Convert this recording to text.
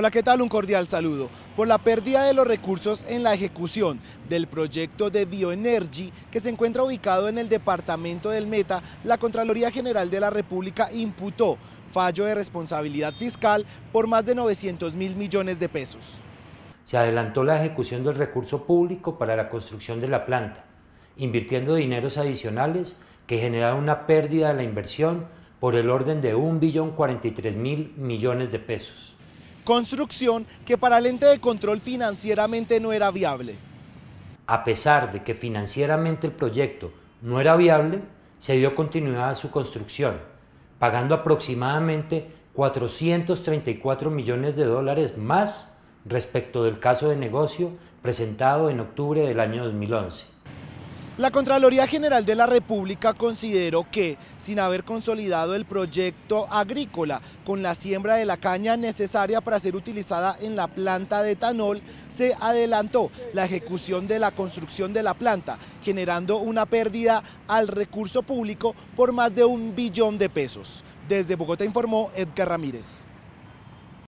Hola, ¿qué tal? Un cordial saludo. Por la pérdida de los recursos en la ejecución del proyecto de Bioenergy que se encuentra ubicado en el departamento del Meta, la Contraloría General de la República imputó fallo de responsabilidad fiscal por más de 900 mil millones de pesos. Se adelantó la ejecución del recurso público para la construcción de la planta, invirtiendo dineros adicionales que generaron una pérdida de la inversión por el orden de mil millones de pesos construcción que para el ente de control financieramente no era viable. A pesar de que financieramente el proyecto no era viable, se dio continuidad a su construcción, pagando aproximadamente 434 millones de dólares más respecto del caso de negocio presentado en octubre del año 2011. La Contraloría General de la República consideró que, sin haber consolidado el proyecto agrícola con la siembra de la caña necesaria para ser utilizada en la planta de etanol, se adelantó la ejecución de la construcción de la planta, generando una pérdida al recurso público por más de un billón de pesos. Desde Bogotá informó Edgar Ramírez.